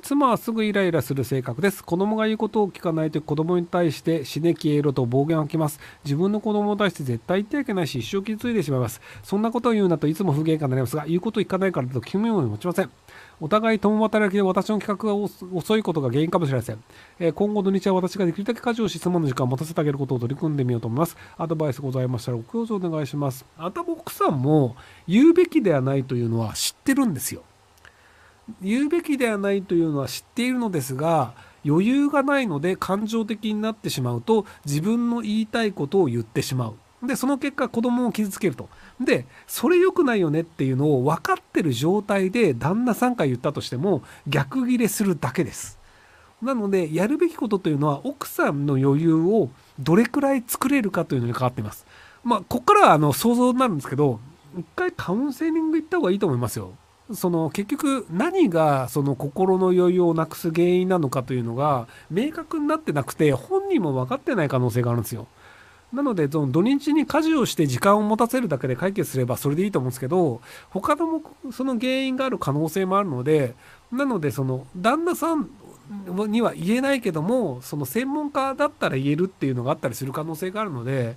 妻はすぐイライラする性格です。子供が言うことを聞かないと子供に対して死ね消えろと暴言を吐きます。自分の子供に対して絶対言ってはいけないし一生傷ついてしまいます。そんなことを言うなといつも不喧嘩になりますが、言うことを聞かないからだと気分を持ちません。お互い共働きで私の企画が遅いことが原因かもしれません。えー、今後土日は私ができるだけ家事をし妻の時間を持たせてあげることを取り組んでみようと思います。アドバイスございましたらご教授お願いします。あたぼくさんも言うべきではないというのは知ってるんですよ。言うべきではないというのは知っているのですが余裕がないので感情的になってしまうと自分の言いたいことを言ってしまう。で、その結果子供を傷つけると。で、それ良くないよねっていうのを分かってる状態で旦那さんから言ったとしても逆ギレするだけです。なので、やるべきことというのは奥さんの余裕をどれくらい作れるかというのに関わっています。まあ、ここからはあの想像になるんですけど、一回カウンセリング行った方がいいと思いますよ。その結局何がその心の余裕をなくす原因なのかというのが明確になってなくて本人も分かってない可能性があるんですよ。なので、その土日に家事をして時間を持たせるだけで解決すればそれでいいと思うんですけど、他のもその原因がある可能性もあるので、なので、その旦那さんには言えないけどもその専門家だったら言えるっていうのがあったりする可能性があるので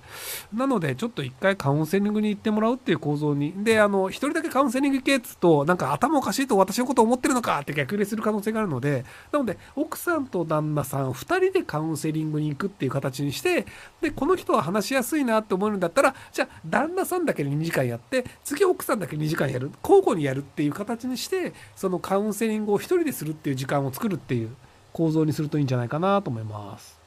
なのでちょっと一回カウンセリングに行ってもらうっていう構造にであの一人だけカウンセリング行けっつとなんか頭おかしいと私のこと思ってるのかって逆入れする可能性があるのでなので奥さんと旦那さん2人でカウンセリングに行くっていう形にしてでこの人は話しやすいなって思えるんだったらじゃあ旦那さんだけ2時間やって次奥さんだけ2時間やる交互にやるっていう形にしてそのカウンセリングを1人でするっていう時間を作るっていう構造にするといいんじゃないかなと思います。